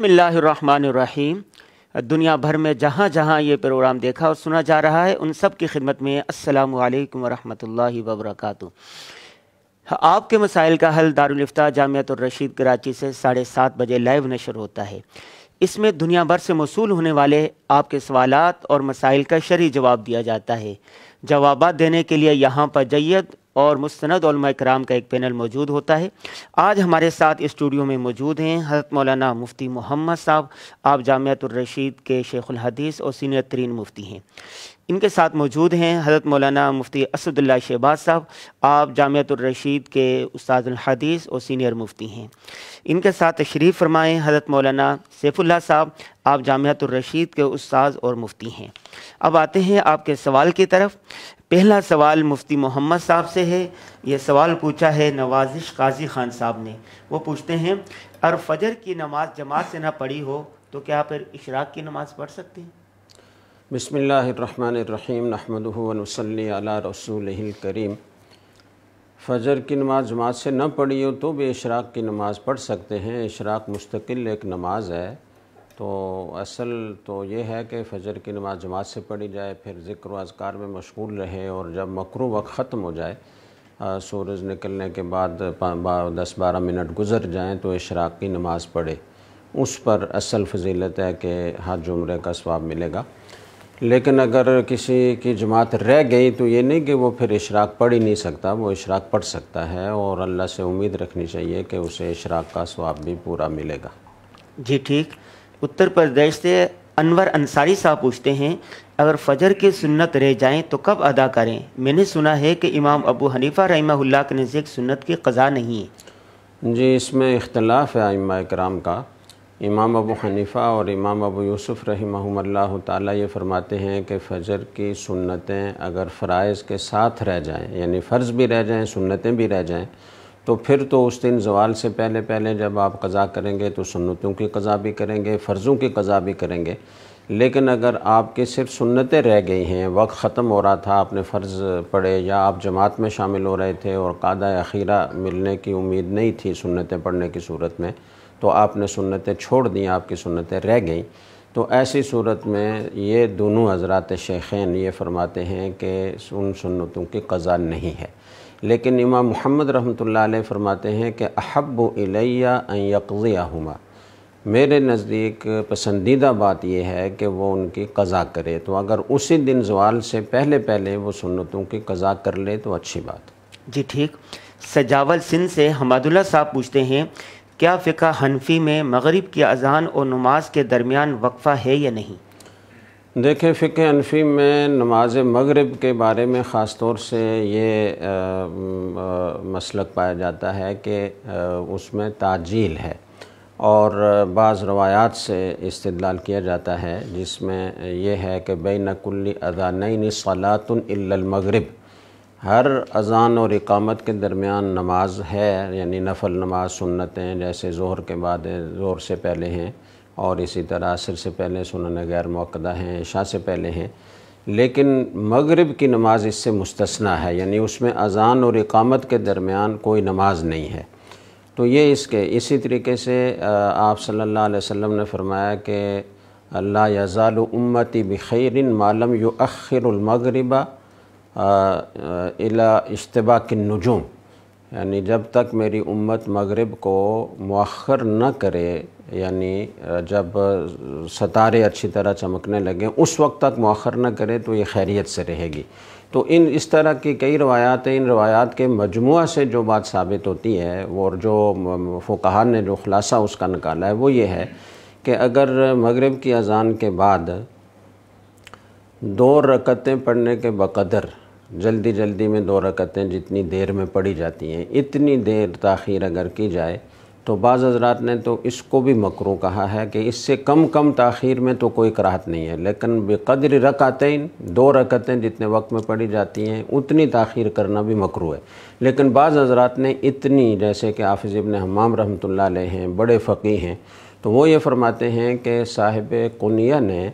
बसमीम दुनिया भर में जहाँ जहाँ ये प्रोग्राम देखा और सुना जा रहा है उन सब की खिदमत में असलकम वालेकुम वरहमतुल्लाहि आपके मसाइल का हल दारुलफ्ता जामतरशीद कराची से साढ़े सात बजे लाइव नशर होता है इसमें दुनिया भर से मौसू होने वाले आपके सवाल और मसाइल का शरी जवाब दिया जाता है जवाब देने के लिए यहाँ पर जैद और मुस्ंद कराम का एक पैनल मौजूद होता है आज हमारे साथ स्टूडियो में मौजूद हैं हज़रत मौलाना मुफ्ती मोहम्मद साहब आप जामियातरशीद के हदीस और सीनियर तरीन मुफ्ती हैं इनके साथ मौजूद हैं हज़रत मौलाना मुफ्ती असदुल्ला शहबाज साहब आप जामियातरशीद के उस्तादुलहदीस और सीनियर मुफ्ती हैं इनके साथ तशरीफ़ फरमाएँ हज़रत मौलाना सैफुल्ला साहब आप जामियातरशीद के उस्ताद और मुफ्ती हैं अब आते हैं आपके सवाल की तरफ पहला सवाल मुफ्ती मोहम्मद साहब से है यह सवाल पूछा है नवाजिश काजी खान साहब ने वो पूछते हैं अगर फजर की नमाज जमात से ना पढ़ी हो तो क्या फिर इशराक की नमाज पढ़ सकते हैं बसमीम नहमदनसली रसूल करीम फजर की नमाज जमात से ना पढ़ी हो तो भी इशराक की नमाज पढ़ सकते हैं इशराक मुस्तकिल एक नमाज है तो असल तो ये है कि फजर की नमाज जमात से पढ़ी जाए फिर ज़िक्र अजकार में मशगूल रहे और जब मकरू वक्त ख़त्म हो जाए सूरज निकलने के बाद दस बारह मिनट गुजर जाएँ तो इशराक़ की नमाज पढ़े उस पर असल फजीलत है कि हर जुमरे का स्वाब मिलेगा लेकिन अगर किसी की जमात रह गई तो ये नहीं कि वो फिर इशराक पढ़ ही नहीं सकता वो इशराक पढ़ सकता है और अल्लाह से उम्मीद रखनी चाहिए कि उसे इशराक का स्वाब भी पूरा मिलेगा जी ठीक उत्तर प्रदेश से अनवर अंसारी साहब पूछते हैं अगर फजर की सुन्नत रह जाएं तो कब अदा करें मैंने सुना है कि इमाम अबू हनीफ़ा रही के नज़दीक सुन्नत की कज़ा नहीं है जी इसमें इख्तलाफ है आमा कराम का इमाम अबू हनीफ़ा और इमाम अबू यूसुफ़ रहीमहुल्लाह ते ये फरमाते हैं कि फजर की सुन्नतें अगर फ़रज़ के साथ रह जाएँ यानी फ़र्ज़ भी रह जाएँ सुन्नतें भी रह जाएँ तो फिर तो उस दिन जवाल से पहले पहले जब आप कज़ा करेंगे तो सुन्नतों की कज़ा भी करेंगे फ़र्ज़ों की कज़ा भी करेंगे लेकिन अगर आपके सिर्फ सुन्नतें रह गई हैं वक्त ख़त्म हो रहा था आपने फ़र्ज़ पढ़े या आप जमात में शामिल हो रहे थे और कादा अखीरा मिलने की उम्मीद नहीं थी सुन्नतें पढ़ने की सूरत में तो आपने सुन्नतें छोड़ दी आपकी सुन्नतें रह गई तो ऐसी सूरत में ये दोनों हजरात शेखें ये फरमाते हैं कि उन सुन्नतों की कज़ा नहीं है लेकिन इमाम मोहम्मद रहमत फरमाते हैं कि अहब इलैया मेरे नज़दीक पसंदीदा बात यह है कि वो उनकी कज़ा करे तो अगर उसी दिन जवाल से पहले पहले वो सुन्नतों की कज़ा कर ले तो अच्छी बात जी ठीक सजावल सिंह से हमदुल्ला साहब पूछते हैं क्या फ़िका हनफी में मगरिब की अजान और नमाज के दरमियान वक्फ़ा है या नहीं देखें फ़िक अनफी में नमाज मगरब के बारे में ख़ास तौर से ये आ, आ, मसलक पाया जाता है कि उसमें ताजील है और बाज़ रवायात से इस्तलाल किया जाता है जिसमें यह है कि बेन कुल्ली अदानैन सलातमगरब हर अजान और इकामत के दरमियान नमाज है यानी नफल नमाज सुन्नतें जैसे ज़ोहर के बाद ज़ोहर से पहले हैं और इसी तरह असर से पहले सुनन गैर मौकदा हैं ऐशा से पहले हैं लेकिन मगरिब की नमाज़ इससे मुस्तना है यानी उसमें अजान और इकामत के दरमियान कोई नमाज नहीं है तो ये इसके इसी तरीके से आप सल्लल्लाहु अलैहि वसल्लम ने फरमाया कि अल्लाह यज़ाल उम्मती बखैर मालम यु अखिरमगरबा इला इश्तबा के नजूम यानी जब तक मेरी उम्मत मगरब को मौखर न करे यानी जब सतारे अच्छी तरह चमकने लगे उस वक्त तक मौखर न करे तो ये खैरियत से रहेगी तो इन इस तरह की कई रवायात इन रवायात के मजमू से जो बात साबित होती है और जो फोकहान ने जो खुलासा उसका निकाला है वो ये है कि अगर मगरब की अजान के बाद दो रकतें पढ़ने के बकदर जल्दी जल्दी में दो रकतें जितनी देर में पड़ी जाती हैं इतनी देर ताखीर अगर की जाए तो बाज़ हजरात ने तो इसको भी मकरू कहा है कि इससे कम कम ताखीर में तो कोई कराहत नहीं है लेकिन बेकदर रकातें दो रकतें जितने वक्त में पड़ी जाती हैं उतनी ताखीर करना भी मकरू है लेकिन बाज़ हजरात ने इतनी जैसे कि हाफिज़ इबन हमाम रहमत हैं बड़े फ़कीह हैं तो वो ये फरमाते हैं कि साहिब कुनिया ने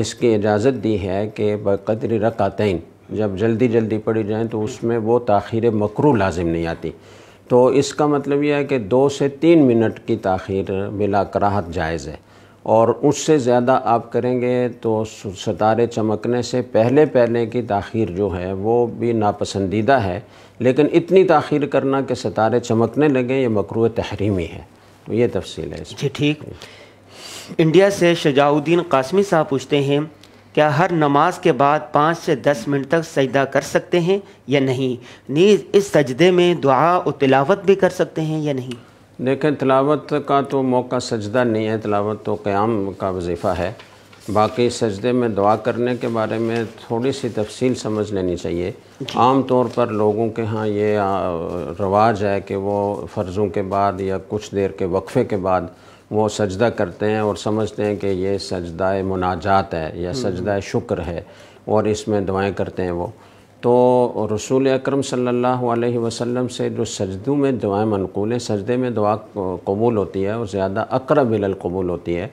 इसकी इजाज़त दी है कि बकदर रकातें जब जल्दी जल्दी पढ़ी जाएँ तो उसमें वो तखीर मकरू लाजिम नहीं आती तो इसका मतलब यह है कि दो से तीन मिनट की तखीर बिला कराहत जायज़ है और उससे ज़्यादा आप करेंगे तो सितारे चमकने से पहले पहले की तखीर जो है वो भी नापसंदीदा है लेकिन इतनी तखीर करना कि सितारे चमकने लगे ये मकरू तहरीमी है तो ये तफसील है जी ठीक इंडिया से शजाउद्दीन कासमी साहब पूछते हैं क्या हर नमाज के बाद पाँच से दस मिनट तक सजदा कर सकते हैं या नहीं नीज इस सजदे में दुआ और तिलावत भी कर सकते हैं या नहीं देखें तलावत का तो मौका सजदा नहीं है तलावत तो क़्याम का वजीफ़ा है बाकी सजदे में दुआ करने के बारे में थोड़ी सी तफसील समझ लेनी चाहिए आम तौर पर लोगों के यहाँ ये रवाज है कि वो फ़र्ज़ों के बाद या कुछ देर के वक्फ़े के बाद वो सजदा करते हैं और समझते हैं कि ये सजदा मुनाजात है या हम्म। सजदा शुक्र है और इसमें दुआएं करते हैं वो तो रसूल अकरम सल्लल्लाहु अलैहि वसल्लम से जो सजदों में दुआएं मनकूल हैं सजदे में दुआ कबूल होती है और ज़्यादा अकरब कबूल होती है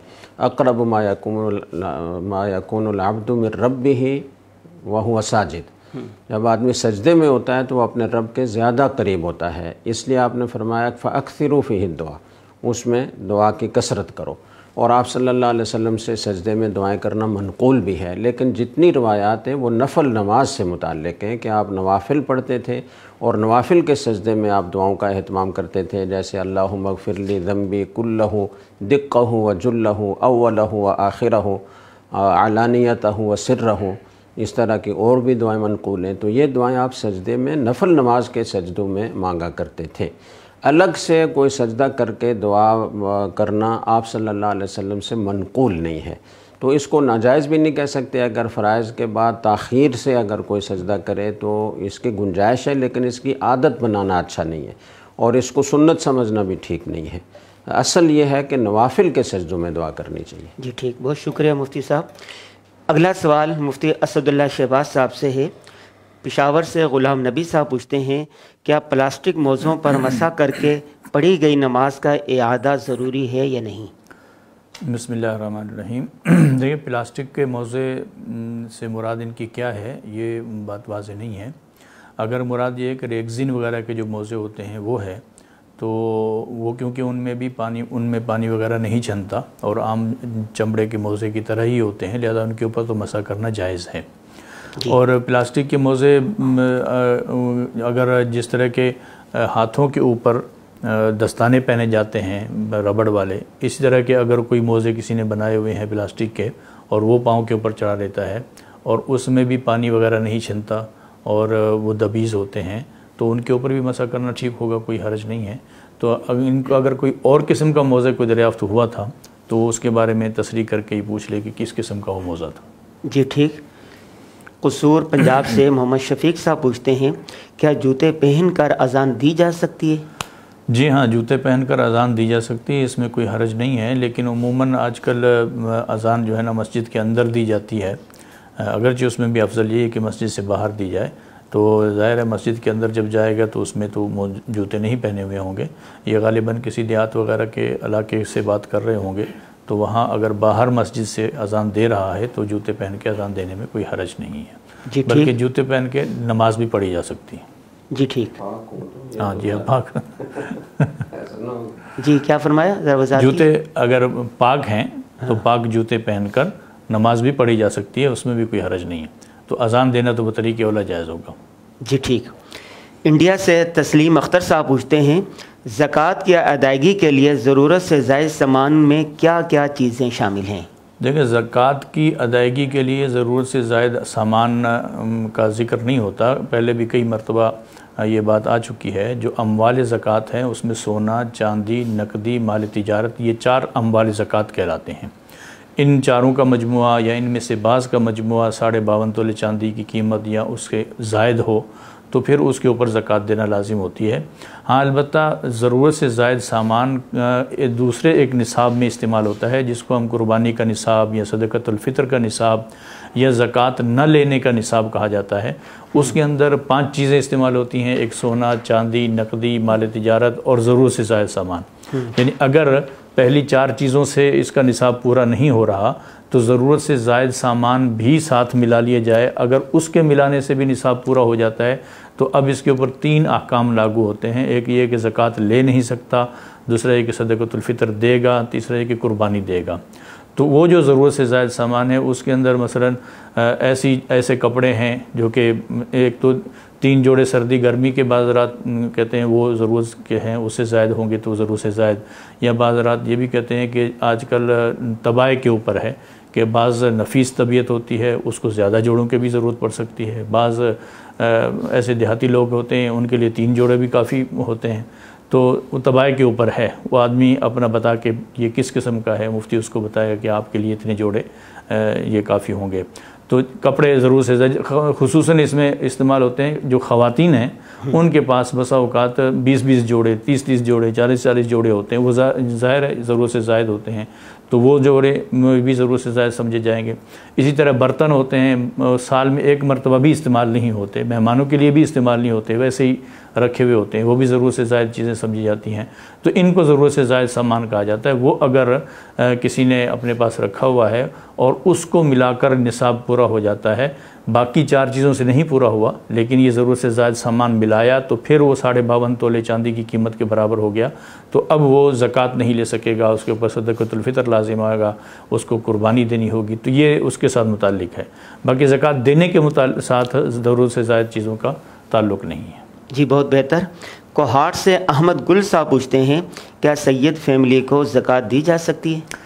अकरब मायाकुन मायाकुनबद में रब ही वह साजिद हम्म। जब आदमी सजदे में होता है तो वह अपने रब के ज़्यादा करीब होता है इसलिए आपने फरमाया फ़ाकसरूफ़ी दुआ उसमें दुआ की कसरत करो और आप सल्लल्लाहु अलैहि वसल्लम से सजदे में दुआएं करना मनकूल भी है लेकिन जितनी रवायात हैं वो नफल नमाज से मुतक़ हैं कि आप नवाफिल पढ़ते थे और नवाफिल के सजदे में आप दुआओं का अहतमाम करते थे जैसे अल्लाह मगफिरली ज़म्बी कुल्लहू दिक्क व जुल्ल अव्वल व आखिर हो आलानियत हो व सिर हो इस तरह की और भी दुआएं मनकूल हैं तो ये दुआएं आप सजदे में नफल नमाज के सजदों में मांगा करते थे अलग से कोई सजदा करके दुआ करना आप सल्लल्लाहु अलैहि वसल्लम से मनकूल नहीं है तो इसको नाजायज़ भी नहीं कह सकते अगर फ़रज़ के बाद ताखीर से अगर कोई सजदा करे तो इसकी गुंजाइश है लेकिन इसकी आदत बनाना अच्छा नहीं है और इसको सुन्नत समझना भी ठीक नहीं है असल ये है कि नवाफिल के सजदों में दुआ करनी चाहिए जी ठीक बहुत शुक्रिया मुफ्ती साहब अगला सवाल मुफ्ती असदुल्ला शहबाज साहब से है पिशावर से ग़ुलाम नबी साहब पूछते हैं क्या प्लास्टिक मौज़ों पर मसा करके पढ़ी गई नमाज का इदा ज़रूरी है या नहीं बसमीम देखिए प्लास्टिक के मौज़े से मुराद इनकी क्या है ये बात वाज नहीं है अगर मुराद ये कि रेगज़िन वगैरह के जो मौज़े होते हैं वो है तो वो क्योंकि उनमें भी पानी उनमें पानी वगैरह नहीं छनता और आम चमड़े के मौज़े की तरह ही होते हैं लिहाजा उनके ऊपर तो मसा करना जायज़ है और प्लास्टिक के मोज़े अगर जिस तरह के हाथों के ऊपर दस्ताने पहने जाते हैं रबड़ वाले इसी तरह के अगर कोई मोज़े किसी ने बनाए हुए हैं प्लास्टिक के और वो पाँव के ऊपर चढ़ा देता है और उसमें भी पानी वगैरह नहीं छिनता और वो दबीज़ होते हैं तो उनके ऊपर भी मसा करना ठीक होगा कोई हर्ज नहीं है तो इनको अगर कोई और किस्म का मोज़े कोई दरियाफ्त हुआ था तो उसके बारे में तस्री करके ही पूछ ले कि किस किस्म का वो मोज़ा था जी ठीक कसूर पंजाब से मोहम्मद शफीक साहब पूछते हैं क्या जूते पहन कर अजान दी जा सकती है जी हाँ जूते पहन कर अजान दी जा सकती है इसमें कोई हर्ज नहीं है लेकिन उमूमन आजकल अजान जो है ना मस्जिद के अंदर दी जाती है अगरचि उसमें भी अफजल ये है कि मस्जिद से बाहर दी जाए तो ज़ाहिर है मस्जिद के अंदर जब जाएगा तो उसमें तो जूते नहीं पहने हुए होंगे ये गालिबा किसी देहात वगैरह के इलाके से बात कर रहे होंगे तो वहाँ अगर बाहर मस्जिद से अजान दे रहा है तो जूते पहन के अजान देने में कोई हरज नहीं है बल्कि जूते पहन के नमाज भी पढ़ी जा सकती है जी ठीक तो हाँ जी हाँ तो पाक जी क्या फरमाया जूते अगर पाक हैं तो हाँ। पाक जूते पहनकर नमाज भी पढ़ी जा सकती है उसमें भी कोई हरज नहीं है तो अजान देना तो के वाला जायज़ होगा जी ठीक इंडिया से तस्लीम अख्तर साहब पूछते हैं ज़क़़त की अदायगी के लिए ज़रूरत से जायद सामान में क्या क्या चीज़ें शामिल हैं देखिए ज़क़़त की अदायगी के लिए ज़रूरत से जायद सामान का जिक्र नहीं होता पहले भी कई मरतबा ये बात आ चुकी है जो अमवाल ज़क़़त हैं उसमें सोना चांदी नकदी माल तजारत ये चार अमवाल ज़क़़त कहलाते हैं इन चारों का मजमू या इनमें से बाज़ का मजमू साढ़े बावन तोले चांदी की कीमत या उसके जायद हो तो फिर उसके ऊपर ज़क़़त देना लाजिम होती है हाँ अलबत् ज़रूरत से जायद सामान दूसरे एक निसाब में इस्तेमाल होता है जिसको हम कुर्बानी का निसाब या सदकतलफ़ितर का निसाब या ज़क़़त न लेने का निसाब कहा जाता है उसके अंदर पाँच चीज़ें इस्तेमाल होती हैं एक सोना चांदी नकदी माल तजारत और ज़रूरत से जायद सामान यानी अगर पहली चार चीज़ों से इसका निसाब पूरा नहीं हो रहा तो ज़रूरत से जायद सामान भी साथ मिला लिया जाए अगर उसके मिलाने से भी निसाब पूरा हो जाता है तो अब इसके ऊपर तीन अहकाम लागू होते हैं एक ये कि ज़क़़त ले नहीं सकता दूसरा ये कि सदकतुल्फ़ितर देगा तीसरा ये कि कुर्बानी देगा तो वो जो ज़रूरत से जायद सामान है उसके अंदर मसलन ऐसी ऐसे कपड़े हैं जो कि एक तो तीन जोड़े सर्दी गर्मी के बाज़रात कहते हैं वो ज़रूरत के हैं उससे ज़ायद होंगे तो जरूर से ज़ायद या बाज़रात ये भी कहते हैं कि आजकल तबाह के ऊपर है कि बाज़ नफीस तबीयत होती है उसको ज़्यादा जोड़ों की भी ज़रूरत पड़ सकती है बाज़ ऐसे देहाती लोग होते हैं उनके लिए तीन जोड़े भी काफ़ी होते हैं तो वो तबाह के ऊपर है वो आदमी अपना बता के ये किस किस्म का है मुफ्ती उसको बताएगा कि आपके लिए इतने जोड़े ये काफ़ी होंगे तो कपड़े ज़रूर से खसूस इसमें इस्तेमाल होते हैं जो ख़वान हैं उनके पास बसा अवकात बीस बीस जोड़े तीस तीस जोड़े चालीस चालीस जोड़े होते हैं वो ज़ाहिर है ज़रूर से जायद होते हैं तो वो जोड़े भी जरूर से ज़ायद समझे जाएंगे इसी तरह बर्तन होते हैं साल में एक मरतबा भी इस्तेमाल नहीं होते मेहमानों के लिए भी इस्तेमाल नहीं होते वैसे ही रखे हुए होते हैं वो भी ज़रूरत से ज़ायद चीज़ें समझी जाती हैं तो इनको ज़रूरत से ज़ायद सामान कहा जाता है वो अगर किसी ने अपने पास रखा हुआ है और उसको मिलाकर निसाब पूरा हो जाता है बाकी चार चीज़ों से नहीं पूरा हुआ लेकिन ये ज़रूरत से ज़्यादा सामान मिलाया तो फिर वो साढ़े बावन तोले चांदी की कीमत के बराबर हो गया तो अब वो ज़क़़त नहीं ले सकेगा उसके ऊपर सदकतुल्फ़ितर लाजिम आएगा उसको कुर्बानी देनी होगी तो ये उसके साथ मुतल है बाकी ज़क़़त देने के साथ ज़रूरत से ज़्यादा चीज़ों का ताल्लुक़ नहीं है जी बहुत बेहतर कोहाट से अहमद गुल साहब पूछते हैं क्या सैयद फैमिली को ज़क़़त दी जा सकती है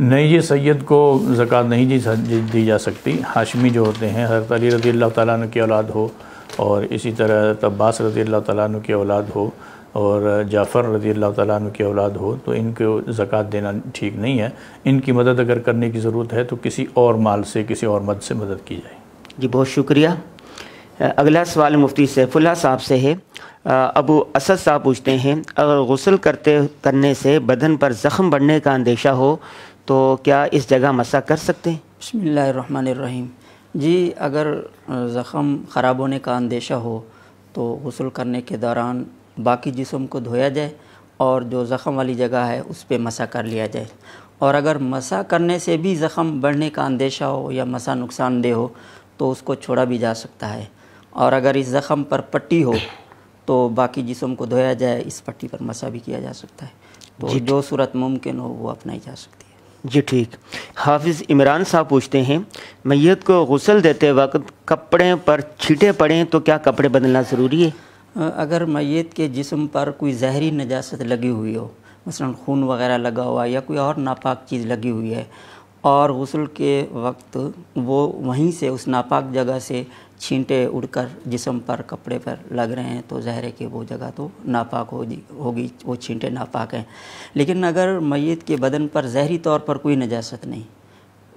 नहीं ये सैयद को ज़क़़त नहीं दी दी जा सकती हाशमी जो होते हैं हर तली रज़ी अल्लाह ताली की औलाद हो और इसी तरह तब्बास रज़ी अल्लाह ताली की औलाद हो और जाफ़र रज़ी अल्लाह ताली की औलाद हो तो इनको ज़क़़त देना ठीक नहीं है इनकी मदद अगर करने की ज़रूरत है तो किसी और माल से किसी और मद से मदद की जाए जी बहुत शुक्रिया अगला सवाल मुफ्ती सैफुल्ला साहब से है अबू असद साहब पूछते हैं अगर गसल करते करने से बदन पर ज़ख़म बढ़ने का अंदेशा हो तो क्या इस जगह मसा कर सकते हैं बसमीम जी अगर ज़ख़म ख़राब होने का अंदेशा हो तो गसल करने के दौरान बाकी जिसम को धोया जाए और जो ज़ख़म वाली जगह है उस पर मसा कर लिया जाए और अगर मसा करने से भी ज़ख़म बढ़ने का अंदेशा हो या मसा नुकसानदेह हो तो उसको छोड़ा भी जा सकता है और अगर इस ज़ख़म पर पट्टी हो तो बाकी जिसम को धोया जाए इस पट्टी पर मसा भी किया जा सकता है तो जो सूरत मुमकिन हो वो अपनाई जा सकती है जी ठीक हाफिज़ इमरान साहब पूछते हैं मैत को गसल देते वक्त कपड़े पर छीटे पड़ें तो क्या कपड़े बदलना ज़रूरी है अगर मैत के जिसम पर कोई जहरी नजास्त लगी हुई हो मसलन खून वगैरह लगा हुआ या कोई और नापाक चीज़ लगी हुई है और गसल के वक्त वो वहीं से उस नापाक जगह से छींटे उड़कर जिसम पर कपड़े पर लग रहे हैं तो जहर है कि वो जगह तो नापाक होगी होगी वो छींटे नापाक हैं लेकिन अगर मैत के बदन पर जहरी तौर पर कोई नजास्त नहीं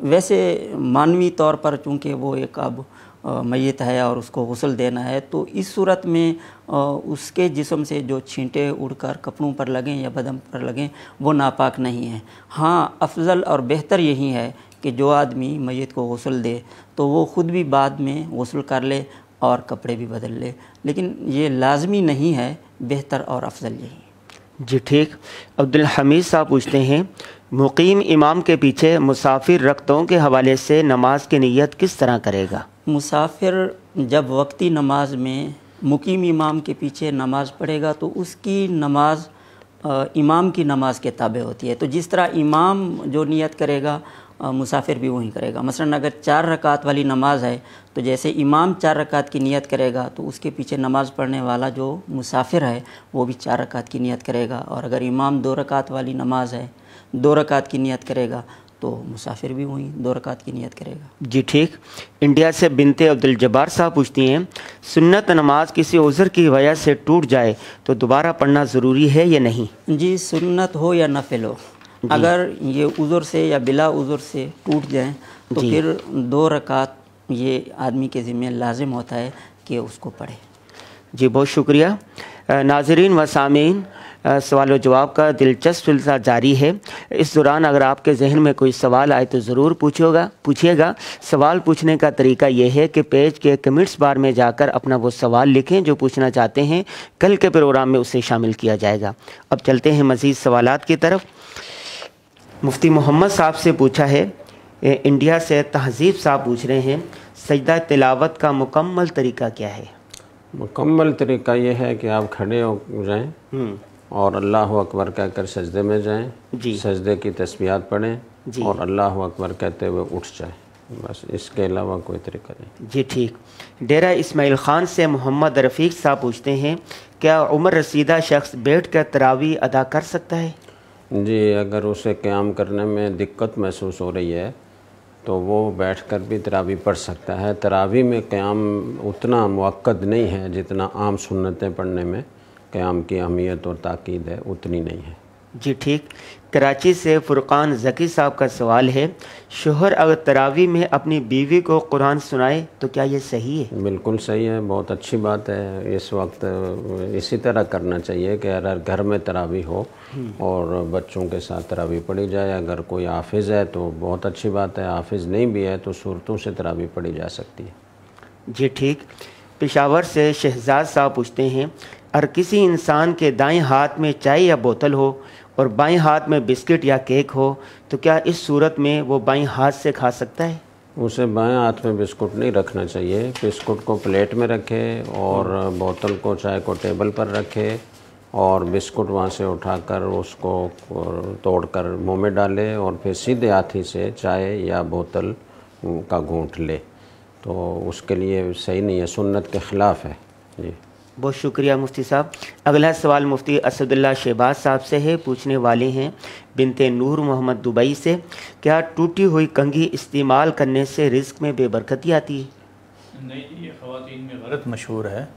वैसे मानवी तौर पर चूँकि वो एक अब मैत है और उसको गसल देना है तो इस सूरत में उसके जिसम से जो छींटे उड़कर कपड़ों पर लगें या बदन पर लगें वो नापाक नहीं है हाँ अफजल और बेहतर यही है कि जो आदमी मैत को गसल दे तो वो ख़ुद भी बाद में गसल कर ले और कपड़े भी बदल ले लेकिन ये लाजमी नहीं है बेहतर और अफजल यही जी ठीक अब्दुल हमीद साहब पूछते हैं मुकीम इमाम के पीछे मुसाफिर रक्तों के हवाले से नमाज की नीयत किस तरह करेगा मुसाफिर जब वक्ती नमाज में मुकीम इमाम के पीछे नमाज पढ़ेगा तो उसकी नमाज आ, इमाम की नमाज के ताबे होती है तो जिस तरह इमाम जो नियत करेगा मुसाफिर भी वहीं करेगा मसलन अगर चार रकात वाली नमाज है तो जैसे इमाम चार रकात की नियत करेगा तो उसके पीछे नमाज़ पढ़ने वाला जो मुसाफिर है वो भी चार रकात की नियत करेगा और अगर इमाम दो रकात वाली नमाज है दो रकात की नियत करेगा तो मुसाफिर भी वहीं दो रकात की नियत करेगा जी ठीक इंडिया से बिनते अब्दुल साहब पूछती हैं सुन्नत नमाज किसी उज़र की वजह से टूट जाए तो दोबारा पढ़ना ज़रूरी है या नहीं जी सुन्नत हो या नफिल हो अगर ये उज़र से या बिला उज़र से टूट जाए तो फिर दो रकात ये आदमी के ज़िम्मे लाजिम होता है कि उसको पढ़े जी बहुत शुक्रिया नाजरीन व सामीन सवाल जवाब का दिलचस्प सिलसिला जारी है इस दौरान अगर आपके जहन में कोई सवाल आए तो ज़रूर पूछोगा पूछिएगा सवाल पूछने का तरीका यह है कि पेज के कमेंट्स बार में जाकर अपना वो सवाल लिखें जो पूछना चाहते हैं कल के प्रोग्राम में उसे शामिल किया जाएगा अब चलते हैं मज़ीद सवाल की तरफ मुफ्ती मोहम्मद साहब से पूछा है इंडिया से तहजीब साहब पूछ रहे हैं सजदा तिलावत का मुकम्मल तरीका क्या है मुकम्मल तरीका ये है कि आप खड़े हो जाएं हम्म। और अल्लाह अकबर कहकर सजदे में जाएं जी सजदे की तस्वीर पढ़ें और अल्लाह अकबर कहते हुए उठ जाएं बस इसके अलावा कोई तरीका नहीं जी ठीक डेरा इसमाइल ख़ान से मोहम्मद रफ़ीक साहब पूछते हैं क्या उम्र रसीदा शख्स बैठ कर तरावी अदा कर सकता है जी अगर उसे क्याम करने में दिक्कत महसूस हो रही है तो वो बैठ कर भी तरावी पढ़ सकता है तरावी में क़्याम उतना मक्द नहीं है जितना आम सुन्नतें पढ़ने में क़्याम की अहमियत और ताक़द है उतनी नहीं है जी ठीक कराची से फुरकान जकी साहब का सवाल है शोहर अगर तरावी में अपनी बीवी को कुरान सुनाए तो क्या ये सही है बिल्कुल सही है बहुत अच्छी बात है इस वक्त इसी तरह करना चाहिए कि अगर घर में तरावी हो हम्म। और बच्चों के साथ तरावी पढ़ी जाए अगर कोई हाफिज़ है तो बहुत अच्छी बात है हाफिज़ नहीं भी है तो सूरतों से तरावी पढ़ी जा सकती है जी ठीक पेशावर से शहजाद साहब पूछते हैं अगर किसी इंसान के दाएँ हाथ में चाय या बोतल हो और बाएं हाथ में बिस्किट या केक हो तो क्या इस सूरत में वो बाएं हाथ से खा सकता है उसे बाएं हाथ में बिस्कुट नहीं रखना चाहिए बिस्कुट को प्लेट में रखे और बोतल को चाय को टेबल पर रखे और बिस्कुट वहाँ से उठाकर उसको तोड़कर मुंह में डाले और फिर सीधे हाथी से चाय या बोतल का घूंट ले तो उसके लिए सही नहीं है सुन्नत के ख़िलाफ़ है जी बहुत शुक्रिया मुफ्ती साहब अगला सवाल मुफ्ती असदुल्ला शहबाज साहब से है पूछने वाले हैं बिनते नूर मोहम्मद दुबई से क्या टूटी हुई कंघी इस्तेमाल करने से रिस्क में बेबरकती आती है नहीं ये खातन में गलत मशहूर है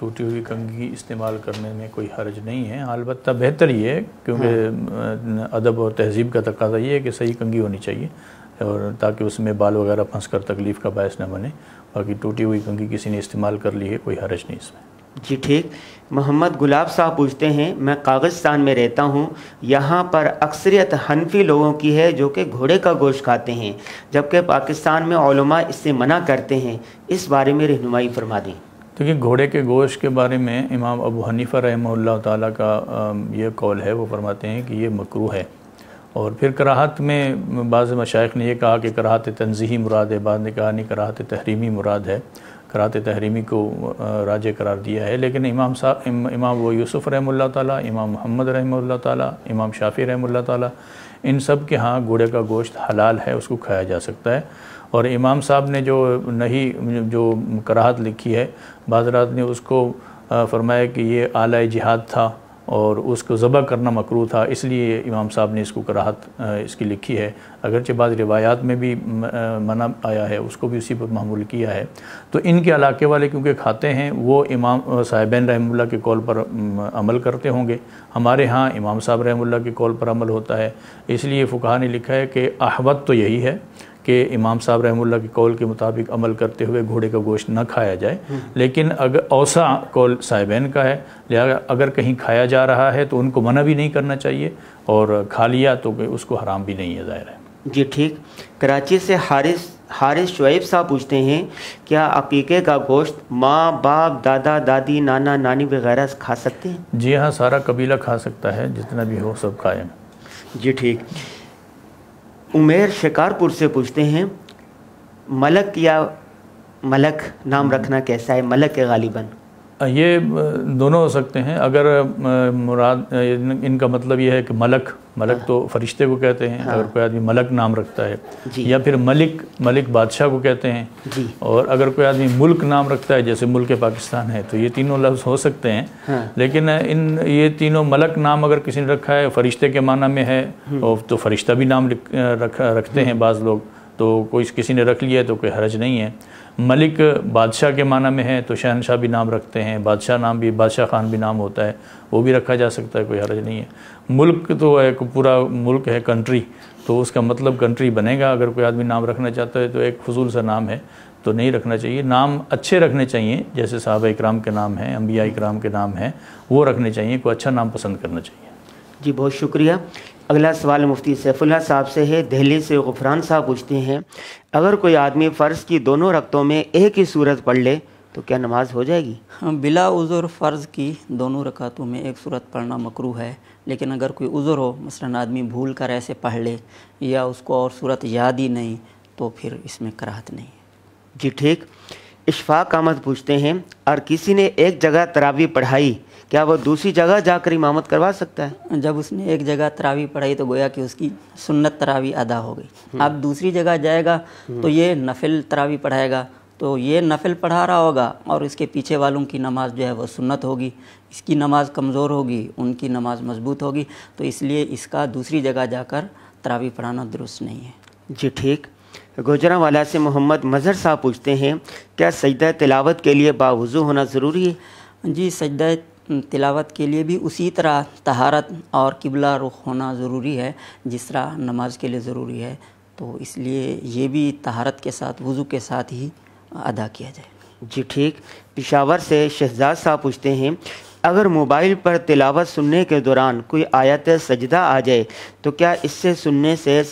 टूटी हुई कंघी इस्तेमाल करने में कोई हर्ज नहीं है अलबत् बेहतर ये क्योंकि हाँ। अदब और तहजीब का तकाजा ये है कि सही कंघी होनी चाहिए और ताकि उसमें बाल वगैरह फंस कर तकलीफ़ का बायस न बने बाकी टूटी हुई कंघी किसी ने इस्तेमाल कर ली है कोई हर्ज नहीं इसमें जी ठीक मोहम्मद गुलाब साहब पूछते हैं मैं कागजस्तान में रहता हूँ यहाँ पर अक्सरियत हनफी लोगों की है जो कि घोड़े का गोश्त खाते हैं जबकि पाकिस्तान में इससे मना करते हैं इस बारे में रहनुमाई फरमा दें देखिए घोड़े के गोश्त के बारे में इमाम अबू हनीफ़ा रहम ताली का ये कॉल है वो फरमाते हैं कि ये मकरू है और फिर कराहत में बाज़ मशाइ ने यह कहा कि कराहत तनजीही मुराद है बाद ने कहा नहीं कराहत तहरीमी मुराद है करात तहरीमी को राज करार दिया है लेकिन इमाम साहब इम, इमाम वो यूसुफ़ रहमल्ला ताली इमाम मोहम्मद रहमल्ला ताली इमाम शाफ़ी रहमल्ला ताली इन सब के यहाँ घोड़े का गोश्त हलाल है उसको खाया जा सकता है और इमाम साहब ने जो नहीं जो कराहत लिखी है बाजरात ने उसको फरमाया कि ये आला जिहाद था और उसको ज़बह करना मकरू था इसलिए इमाम साहब ने इसको कराहत इसकी लिखी है अगरचे बाद रिवायात में भी मना आया है उसको भी उसी पर मामूल किया है तो इनके इलाके वाले क्योंकि खाते हैं वो इमाम साहिबन रहमुल्ला के कॉल पर अमल करते होंगे हमारे यहाँ इमाम साहब रहमुल्ला के कॉल पर अमल होता है इसलिए फ़ुकाहा ने लिखा है कि अहवत तो यही है कि इमाम साहब रहमुल्ला के कौल के मुताबिक अमल करते हुए घोड़े का गोश्त ना खाया जाए लेकिन अगर औसा कौल साहिबैन का है लिहाजा अगर कहीं खाया जा रहा है तो उनको मना भी नहीं करना चाहिए और खा लिया तो उसको हराम भी नहीं है ज़ाहिर है जी ठीक कराची से हारिस हारिस शुएब साहब पूछते हैं क्या अकीके का गोश्त माँ बाप दादा दादी नाना नानी वगैरह खा सकते हैं जी हाँ सारा कबीला खा सकता है जितना भी हो सब खाएँ जी ठीक उमेर शिकारपुर से पूछते हैं मलक या मलक नाम हम्म। रखना कैसा है मलक है गालिबन ये दोनों हो सकते हैं अगर मुराद इनका मतलब ये है कि मलक मलक हाँ। तो फरिश्ते को कहते हैं हाँ। अगर कोई आदमी मलक नाम रखता है या फिर मलिक मलिक बादशाह को कहते हैं और अगर कोई आदमी मुल्क नाम रखता है जैसे मुल्क पाकिस्तान है तो ये तीनों लफ्ज़ हो सकते हैं हाँ। लेकिन इन ये तीनों मलक नाम अगर किसी ने रखा है फरिश्ते के माना में है हम्म। और तो फरिश्ता भी नाम रख रखते हैं हम्म। बाज़ लोग तो कोई किसी ने रख लिया है तो कोई हरज नहीं है मलिक बादशाह के माना में है तो शहनशाह भी नाम रखते हैं बादशाह नाम भी बादशाह खान भी नाम होता है वो भी रखा जा सकता है कोई हरज नहीं है मुल्क तो एक पूरा मुल्क है कंट्री तो उसका मतलब कंट्री बनेगा अगर कोई आदमी नाम रखना चाहता है तो एक फजूल सा नाम है तो नहीं रखना चाहिए नाम अच्छे रखने चाहिए जैसे साहब इक्राम के नाम हैं अम्बिया इक्राम के नाम हैं वो रखने चाहिए कोई अच्छा नाम पसंद करना चाहिए जी बहुत शुक्रिया अगला सवाल मुफ्ती सैफुल्ला साहब से है दिल्ली से गुफरान साहब पूछते हैं अगर कोई आदमी फ़र्ज़ की दोनों रकतों में एक ही सूरत पढ़ ले तो क्या नमाज हो जाएगी हाँ, बिला उज़ुर फ़र्ज़ की दोनों रकातों में एक सूरत पढ़ना मकरू है लेकिन अगर कोई उज़र हो मसलन आदमी भूल कर ऐसे पढ़ ले या उसको और सूरत याद ही नहीं तो फिर इसमें कराहत नहीं जी ठीक इशफाक अहमद पूछते हैं और किसी ने एक जगह तरावी पढ़ाई क्या वो दूसरी जगह जाकर इमामत करवा सकता है जब उसने एक जगह तरावी पढ़ाई तो गोया कि उसकी सुन्नत तरावी अदा हो गई हम्म। अब दूसरी जगह जाएगा तो हम्म। ये नफिल तरावी पढ़ाएगा तो ये नफिल पढ़ा रहा होगा और इसके पीछे वालों की नमाज़ जो है वो सुन्नत होगी इसकी नमाज़ कमज़ोर होगी उनकी नमाज़ मजबूत होगी तो इसलिए इसका दूसरी जगह जाकर तरावी पढ़ाना दुरुस्त नहीं है जी ठीक गुजरा वाला से मोहम्मद मज़हर साहब पूछते हैं क्या सजद तिलावत के लिए बावजू होना ज़रूरी है जी सजद तिलावत के लिए भी उसी तरह तहारत और किबला रुख होना ज़रूरी है जिस तरह नमाज के लिए ज़रूरी है तो इसलिए ये भी तहारत के साथ वज़ू के साथ ही अदा किया जाए जी ठीक पिशावर से शहजाद साहब पूछते हैं अगर मोबाइल पर तिलावत सुनने के दौरान कोई आयत सजदा आ जाए तो क्या इससे सुनने से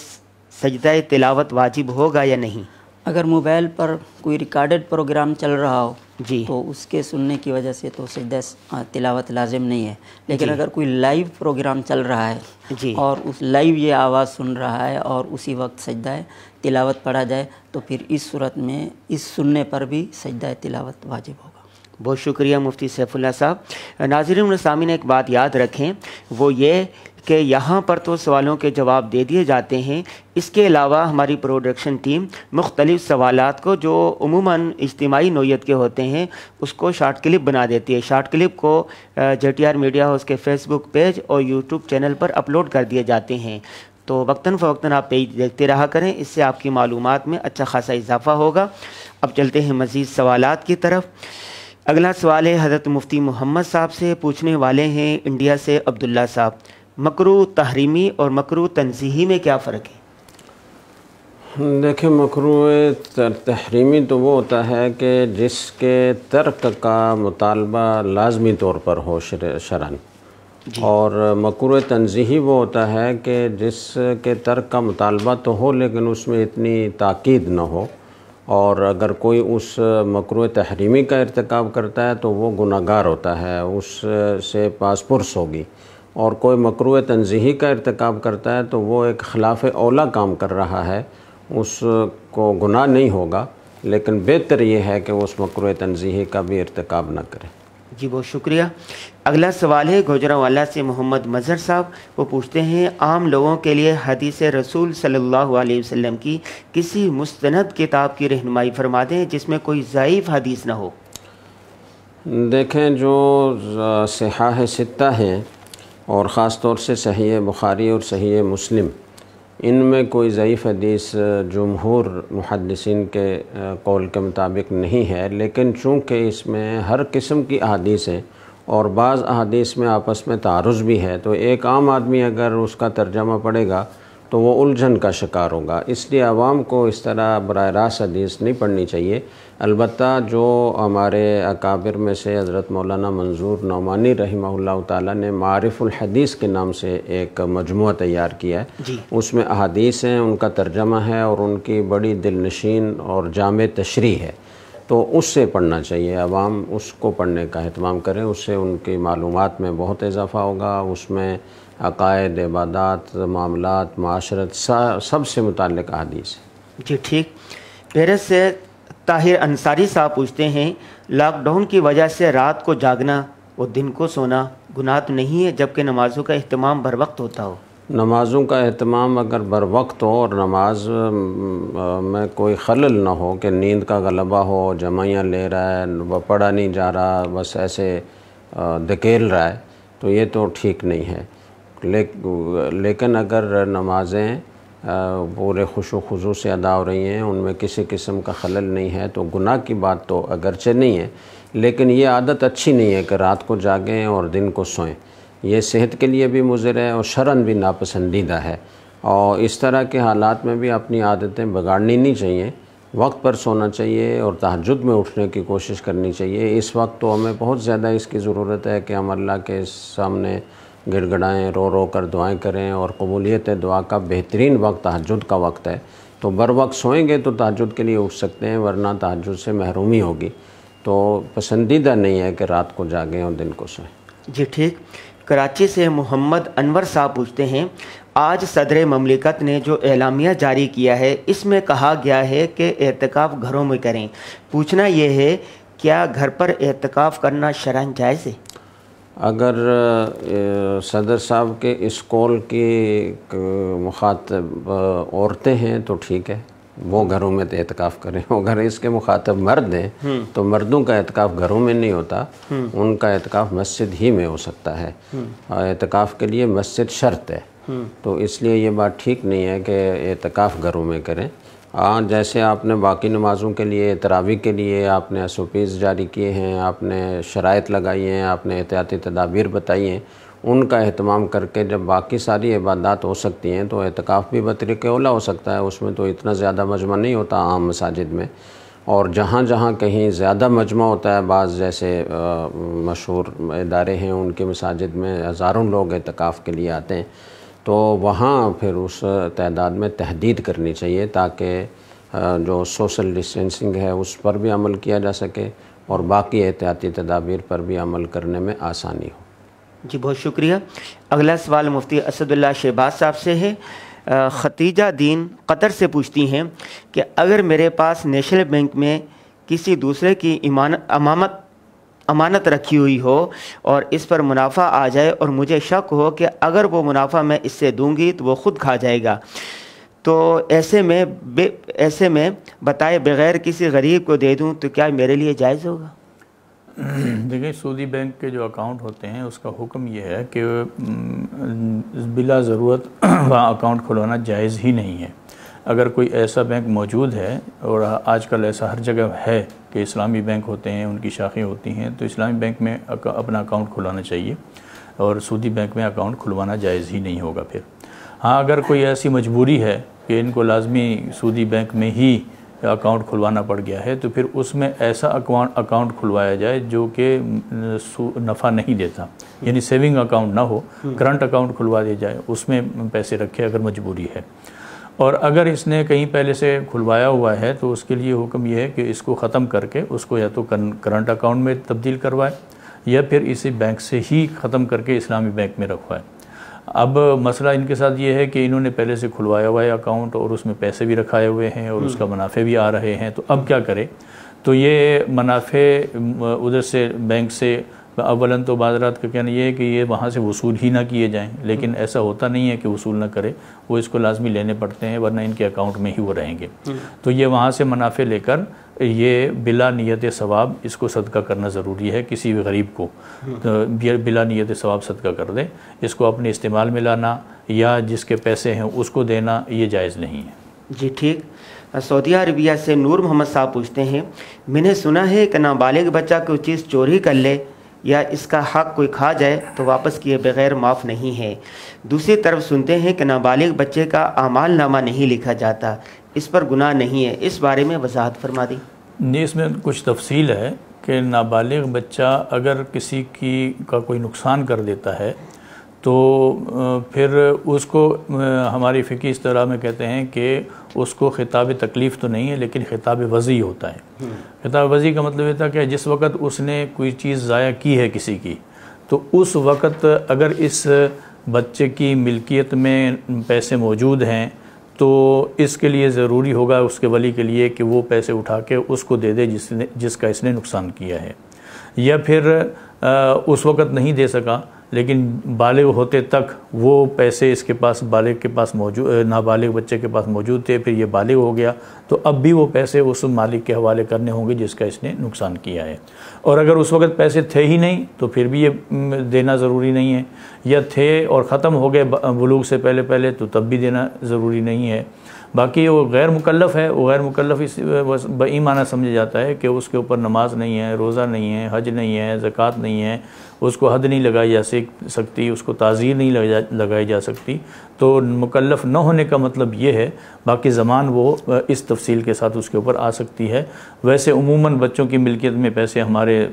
सजदा तिलावत वाजिब होगा या नहीं अगर मोबाइल पर कोई रिकॉर्डेड प्रोग्राम चल रहा हो जी तो उसके सुनने की वजह से तो सजदा तिलावत लाजिम नहीं है लेकिन अगर कोई लाइव प्रोग्राम चल रहा है जी और उस लाइव ये आवाज़ सुन रहा है और उसी वक्त सजदा तिलावत पढ़ा जाए तो फिर इस सूरत में इस सुनने पर भी सजदा तिलावत वाजिब होगा बहुत शुक्रिया मुफ्ती सैफुल्ला साहब नाजरन सामी ने एक बात याद रखें वो ये कि यहाँ पर तो सवालों के जवाब दे दिए जाते हैं इसके अलावा हमारी प्रोडक्शन टीम मुख्तलिफ़ सवाल को जो अमूमा इज्तिमाही नोयत के होते हैं उसको शार्ट क्लिप बना देती है शार्ट क्लिप को J T R media house के फेसबुक पेज और यूट्यूब चैनल पर अपलोड कर दिए जाते हैं तो वक्ता फ़वक्ता आप पेज देखते रहा करें इससे आपकी मालूम में अच्छा खासा इजाफ़ा होगा अब चलते हैं मज़ीद सवाल की तरफ अगला सवाल है हज़रत मुफ्ती मोहम्मद साहब से पूछने वाले हैं इंडिया से अब्दुल्ला साहब मकरू तहरीमी और मकरू तनजीही में क्या फ़र्क है देखिए मकरू तहरीमी तो वो होता है कि जिसके तर्क का मुतालबा लाजमी तौर पर हो शरण और मकर तनजीही वो होता है कि जिसके तर्क का मुतालबा तो हो लेकिन उसमें इतनी ताक़द ना हो और अगर कोई उस मकर तहरीमी का इरतकब करता है तो वो गुनागार होता है उससे पासपुरस होगी और कोई मकरू तनजीही का irtikab करता है तो वो एक खिलाफ ओला काम कर रहा है उसको गुनाह नहीं होगा लेकिन बेहतर ये है कि वो उस मकर तनजीही का भी irtikab ना करें जी बहुत शुक्रिया अगला सवाल है गोजरावाला से मोहम्मद मज़हर साहब वो पूछते हैं आम लोगों के लिए हदीस रसूल सल्लल्लाहु अलैहि वसल्लम की किसी मुस्तनद किताब की रहनमाई फरमा दें जिसमें कोई ज़ायफ़ हदीस ना हो देखें जो है सिता हैं और ख़ास तौर से सही बुखारी और सही मुस्लिम इन में कोई ज़यीफ़ हदीस जमहूर मुहदसिन के कौल के मुताबिक नहीं है लेकिन चूँकि इसमें हर किस्म की अदीस है और बाज़ अदीस में आपस में तारज़ भी है तो एक आम आदमी अगर उसका तर्जमा पड़ेगा तो वो उलझन का शिकार होगा इसलिए आवाम को इस तरह बर रास्त हदीस नहीं पढ़नी चाहिए अलबत् जो हमारे अकाबिर में से हज़रत मौलाना मंजूर नौमानी रही ताला ने मारफ़ुलहदीस के नाम से एक मजमू तैयार किया है उसमें अदीस हैं उनका तर्जमा है और उनकी बड़ी दिलनशीन और जाम तशरी है तो उससे पढ़ना चाहिए आवाम उसको पढ़ने का अहतमाम करें उससे उनकी मालूम में बहुत इजाफ़ा होगा उसमें अकायद इबादत मामला माशरत सबसे मुतल अदीस जी ठीक पेरिस से ताहिर अंसारी साहब पूछते हैं लॉकडाउन की वजह से रात को जागना और दिन को सोना गुनाह तो नहीं है जबकि नमाज़ों का अहतमाम बर वक्त होता हो नमाज़ों का अहतमाम अगर बर वक्त हो और नमाज में कोई खलल ना हो कि नींद का गलबा हो जमाइयाँ ले रहा है वह पढ़ा नहीं जा रहा बस ऐसे धकेल रहा है तो ये तो ठीक नहीं है ले, लेकिन अगर नमाज़ें पूरे खुश वजू से अदा हो रही हैं उनमें किसी किस्म का खलल नहीं है तो गुनाह की बात तो अगरचे नहीं है लेकिन ये आदत अच्छी नहीं है कि रात को जागें और दिन को सोएं ये सेहत के लिए भी मुजर है और शरण भी नापसंदीदा है और इस तरह के हालात में भी अपनी आदतें बिगाड़नी नहीं चाहिए वक्त पर सोना चाहिए और तहजद में उठने की कोशिश करनी चाहिए इस वक्त तो हमें बहुत ज़्यादा इसकी ज़रूरत है कि हम अल्लाह के सामने गिड़गड़ाएँ रो रो कर दुआएँ करें और कबूलियत दुआ का बेहतरीन वक्त तहजद का वक्त है तो बर वक्त सोएंगे तो तहजद के लिए उठ सकते हैं वरना तहजद से महरूमी होगी तो पसंदीदा नहीं है कि रात को जागें और दिन को सोएं जी ठीक कराची से मोहम्मद अनवर साहब पूछते हैं आज सदर ममलिकत ने जो एलामिया जारी किया है इसमें कहा गया है कि एहतिकाफ़ घरों में करें पूछना यह है क्या घर पर एहतिकाफ़ करना शरण जायज़ है अगर सदर साहब के इस कॉल की मुखातब औरतें हैं तो ठीक है वो घरों में तो एहतिकाफ़ करें अगर इसके मुखातब मर्द हैं हम्म। तो मर्दों का एहतिकाफ़ घरों में नहीं होता हम्म। उनका एहतिकाफ़ मस्जिद ही में हो सकता है हम्म। एहतिकाफ़ के लिए मस्जिद शर्त है तो इसलिए ये बात ठीक नहीं है कि एहतिकाफ़ घरों में करें हाँ जैसे आपने बाकी नमाज़ों के लिए तरावी के लिए आपने एस ओ पीज़ जारी किए हैं आपने शरात लगाई हैं आपने एहतियाती तदाबीर बताई हैं उनका अहतमाम करके जब बाकी सारी इबादत हो सकती हैं तो अहतकाफ़ भी बतरीक ओला हो सकता है उसमें तो इतना ज़्यादा मजमा नहीं होता आम मसाजिद में और जहाँ जहाँ कहीं ज़्यादा मजमा होता है बाज़ जैसे मशहूर इदारे हैं उनके मसाजिद में हज़ारों लोग अहतकाफ़ के लिए आते हैं तो वहाँ फिर उस तादाद में तहदीद करनी चाहिए ताकि जो सोशल डिस्टेंसिंग है उस पर भी अमल किया जा सके और बाकी एहतियाती तदाबीर पर भी अमल करने में आसानी हो जी बहुत शुक्रिया अगला सवाल मुफ्ती असदुल्ला शहबाज साहब से है ख़तीजा दीन कतर से पूछती हैं कि अगर मेरे पास नेशनल बैंक में किसी दूसरे की अमानत अमानत रखी हुई हो और इस पर मुनाफा आ जाए और मुझे शक हो कि अगर वो मुनाफा मैं इससे दूंगी तो वो ख़ुद खा जाएगा तो ऐसे में बे ऐसे में बताए बगैर किसी गरीब को दे दूं तो क्या मेरे लिए जायज़ होगा देखिए सऊदी बैंक के जो अकाउंट होते हैं उसका हुक्म यह है कि बिला ज़रूरत वहाँ अकाउंट खुलवाना जायज़ ही नहीं है अगर कोई ऐसा बैंक मौजूद है और आजकल ऐसा हर जगह है कि इस्लामी बैंक होते हैं उनकी शाखें होती हैं तो इस्लामी बैंक में अपना अकाउंट खुलाना चाहिए और सूदी बैंक में अकाउंट खुलवाना जायज़ ही नहीं होगा फिर हाँ अगर कोई ऐसी मजबूरी है कि इनको लाजमी सूदी बैंक में ही अकाउंट खुलवाना पड़ गया है तो फिर उसमें ऐसा अकाउंट खुलवाया जाए जो कि नफ़ा नहीं देता यानी सेविंग अकाउंट ना हो हम्म। करंट अकाउंट खुलवा दिया जाए उसमें पैसे रखे अगर मजबूरी है और अगर इसने कहीं पहले से खुलवाया हुआ है तो उसके लिए हुक्म यह है कि इसको ख़त्म करके उसको या तो करंट अकाउंट में तब्दील करवाए या फिर इसे बैंक से ही ख़त्म करके इस्लामी बैंक में रखवाए अब मसला इनके साथ ये है कि इन्होंने पहले से खुलवाया हुआ है अकाउंट और उसमें पैसे भी रखाए हुए हैं और उसका हम्म। मुनाफे भी आ रहे हैं तो अब क्या करें तो ये मुनाफे उधर से बैंक से अवलन तो, तो बाजरात का कहना यह है कि ये वहाँ से वसूल ही ना किए जाएँ लेकिन हम्म। ऐसा होता नहीं है कि वसूल ना करे वो इसको लाजमी लेने पड़ते हैं वरना इनके अकाउंट में ही वो रहेंगे हम्म। तो ये वहाँ से मुनाफे लेकर ये बिला नीयत सवाब इसको सदका करना ज़रूरी है किसी भी गरीब को हम्म। तो बिला नीयत सवाब सदका कर दें इसको अपने इस्तेमाल में लाना या जिसके पैसे हैं उसको देना ये जायज़ नहीं है जी ठीक सऊदी अरबिया से नूर मोहम्मद साहब पूछते हैं मैंने सुना है कि नाबालिग बच्चा कोई चीज़ चोरी कर ले या इसका हक कोई खा जाए तो वापस किए बगैर माफ़ नहीं है दूसरी तरफ सुनते हैं कि नाबालिग बच्चे का अमाल नामा नहीं लिखा जाता इस पर गुनाह नहीं है इस बारे में वजाहत फरमा दी नहीं इसमें कुछ तफसील है कि नाबालिग बच्चा अगर किसी की का कोई नुकसान कर देता है तो फिर उसको हमारी फ़िकी इस तरह में कहते हैं कि उसको खिताब तकलीफ़ तो नहीं है लेकिन खिताब वजी होता है हम्म। खिताब वजी का मतलब ये था कि जिस वक़्त उसने कोई चीज़ ज़ाया की है किसी की तो उस वक़्त अगर इस बच्चे की मिल्कियत में पैसे मौजूद हैं तो इसके लिए ज़रूरी होगा उसके वली के लिए कि वो पैसे उठा के उसको दे दे जिसने जिसका इसने नुकसान किया है या फिर आ, उस वक़्त नहीं दे सका लेकिन बालिग होते तक वो पैसे इसके पास बालिग के पास मौजूद नाबालिग बच्चे के पास मौजूद थे फिर ये बालिग हो गया तो अब भी वो पैसे उस मालिक के हवाले करने होंगे जिसका इसने नुकसान किया है और अगर उस वक़्त पैसे थे ही नहीं तो फिर भी ये देना ज़रूरी नहीं है या थे और ख़त्म हो गए बलूक से पहले पहले तो तब भी देना ज़रूरी नहीं है बाकी वो गैर मुकल्लफ़ है वो गैर मुकल्लफ़ इस बई माना समझा जाता है कि उसके ऊपर नमाज नहीं है रोज़ा नहीं है हज नहीं है ज़क़़त नहीं है उसको हद नहीं लगाई जा सकती उसको ताज़ीर नहीं लगाई जा सकती तो मुकलफ़ न होने का मतलब ये है बाकी ज़मान वो इस तफसील के साथ उसके ऊपर आ सकती है वैसे उमूमन बच्चों की मिल्कियत में पैसे हमारे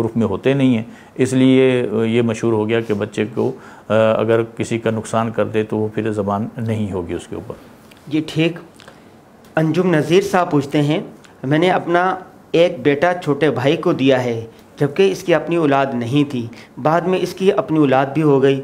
उर्फ में होते नहीं हैं इसलिए ये मशहूर हो गया कि बच्चे को अगर किसी का नुकसान कर दे तो वो फिर ज़बान नहीं होगी उसके ऊपर ये ठीक अंजुम नज़ीर साहब पूछते हैं मैंने अपना एक बेटा छोटे भाई को दिया है जबकि इसकी अपनी औलाद नहीं थी बाद में इसकी अपनी औलाद भी हो गई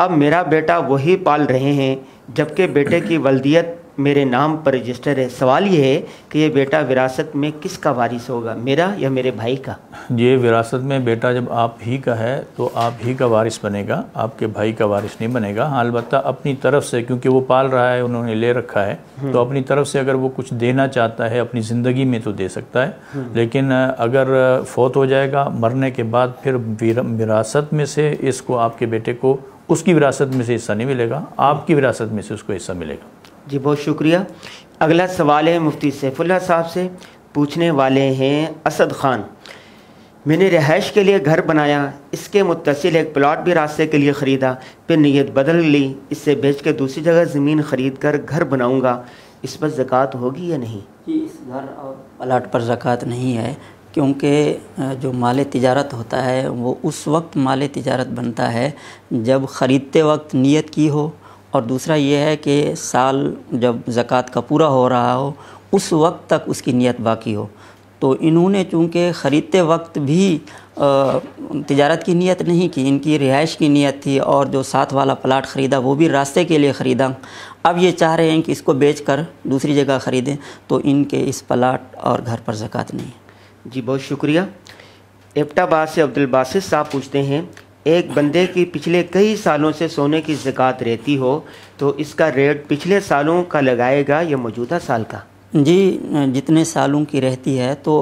अब मेरा बेटा वही पाल रहे हैं जबकि बेटे की वलदियत मेरे नाम पर रजिस्टर है सवाल ये है कि ये बेटा विरासत में किसका वारिस होगा मेरा या मेरे भाई का ये विरासत में बेटा जब आप ही का है तो आप ही का वारिस बनेगा आपके भाई का वारिस नहीं बनेगा हाँ अलबत् अपनी तरफ से क्योंकि वो पाल रहा है उन्होंने ले रखा है हम्म। तो अपनी तरफ से अगर वो कुछ देना चाहता है अपनी ज़िंदगी में तो दे सकता है हम्म। लेकिन अगर फौत हो जाएगा मरने के बाद फिर विरासत में से इसको आपके बेटे को उसकी विरासत में से हिस्सा नहीं मिलेगा आपकी विरासत में से उसको हिस्सा मिलेगा जी बहुत शुक्रिया अगला सवाल है मुफ्ती सैफुल्ला साहब से पूछने वाले हैं असद खान मैंने रिहाइश के लिए घर बनाया इसके मुतसिल एक प्लाट भी रास्ते के लिए ख़रीदा फिर नीयत बदल ली इससे बेच के दूसरी जगह ज़मीन ख़रीद कर घर बनाऊँगा इस पर ज़क़़त होगी या नहीं जी इस घर और प्लाट पर ज़क़़त नहीं है क्योंकि जो माल तजारत होता है वो उस वक्त माल तजारत बनता है जब ख़रीदते वक्त नीयत की हो और दूसरा ये है कि साल जब ज़क़़त का पूरा हो रहा हो उस वक्त तक उसकी नीयत बाकी हो तो इन्होंने चूँकि ख़रीदते वक्त भी तजारत की नीयत नहीं की इनकी रिहाइश की नीयत थी और जो साथ वाला प्लाट ख़रीदा वो भी रास्ते के लिए ख़रीदा अब ये चाह रहे हैं कि इसको बेच कर दूसरी जगह ख़रीदें तो इनके इस प्लाट और घर पर ज़क़़त नहीं जी बहुत शुक्रिया एपटाबाद से अब्दुल साहब पूछते हैं एक बंदे की पिछले कई सालों से सोने की ज़क़़त रहती हो तो इसका रेट पिछले सालों का लगाएगा या मौजूदा साल का जी जितने सालों की रहती है तो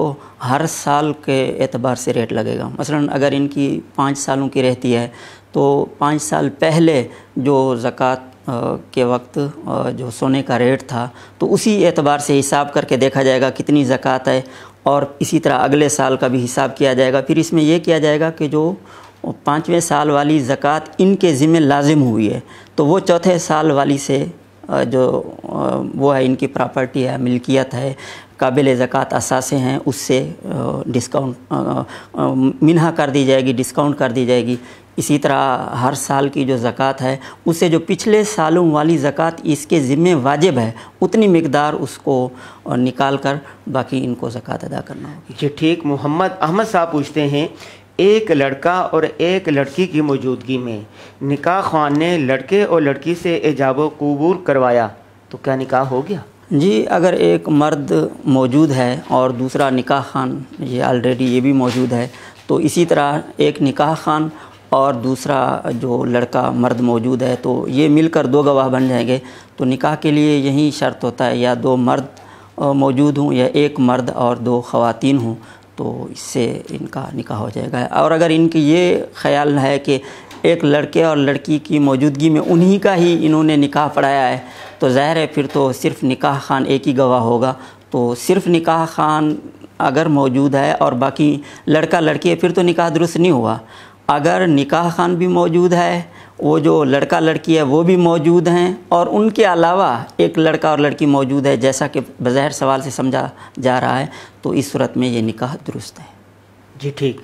हर साल के एतबार से रेट लगेगा मसलन अगर इनकी पाँच सालों की रहती है तो पाँच साल पहले जो ज़क़़त के वक्त जो सोने का रेट था तो उसी एतबार से हिसाब करके देखा जाएगा कितनी ज़क़़त है और इसी तरह अगले साल का भी हिसाब किया जाएगा फिर इसमें यह किया जाएगा कि जो और पाँचवें साल वाली ज़क़़त इनके ज़िम्मे लाजिम हुई है तो वो चौथे साल वाली से जो वो है इनकी प्रॉपर्टी है मिल्कियत है काबिल ज़क़़त असासे हैं उससे डिस्काउंट मिनहा कर दी जाएगी डिस्काउंट कर दी जाएगी इसी तरह हर साल की जो ज़क़़त है उससे जो पिछले सालों वाली ज़क़़त इसके ज़िम्मे वाजिब है उतनी मकदार उसको निकाल कर बाकी इनको ज़क़़त अदा करना होगी जी ठीक मोहम्मद अहमद साहब पूछते हैं एक लड़का और एक लड़की की मौजूदगी में निकाह खान ने लड़के और लड़की से एजाब कबूल करवाया तो क्या निकाह हो गया जी अगर एक मर्द मौजूद है और दूसरा निकाह खान ये ऑलरेडी ये भी मौजूद है तो इसी तरह एक निकाह खान और दूसरा जो लड़का मर्द मौजूद है तो ये मिलकर दो गवाह बन जाएंगे तो निकाह के लिए यही शर्त होता है या दो मर्द मौजूद हों या एक मर्द और दो खवातीन हों तो इससे इनका निकाह हो जाएगा और अगर इनके ये ख्याल है कि एक लड़के और लड़की की मौजूदगी में उन्हीं का ही इन्होंने निकाह पढ़ाया है तो ज़ाहिर है फिर तो सिर्फ निकाह खान एक ही गवाह होगा तो सिर्फ निकाह खान अगर मौजूद है और बाकी लड़का लड़की है फिर तो निकाह दुरुस्त नहीं हुआ अगर निकाह खान भी मौजूद है वो जो लड़का लड़की है वो भी मौजूद हैं और उनके अलावा एक लड़का और लड़की मौजूद है जैसा कि बज़ाहिर सवाल से समझा जा रहा है तो इस सूरत में ये निकाह दुरुस्त है जी ठीक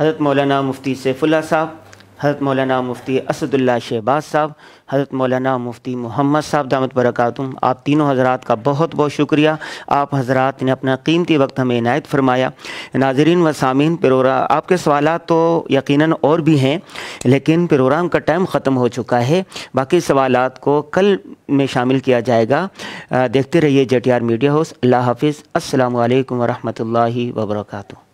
हज़रत मौलाना मुफ्ती सैफुल्ला साहब हज़रत मौलाना मुफ्ती असदुल्ला शहबाज साहब हज़रत मौलाना मुफ्ती मोहम्मद साहब दामद बरकतम आप तीनों हजरात का बहुत बहुत शुक्रिया आप हजरात ने अपना कीमती वक्त हमें इनायत फरमाया नाजरीन व सामीन प्रोरा आपके सवाल तो यकीन और भी हैं लेकिन प्रोग्राम का टाइम ख़त्म हो चुका है बाकी सवाल को कल में शामिल किया जाएगा देखते रहिए J T R media house अल्लाह हाफिज़ अल्लाम वरहमल वर्का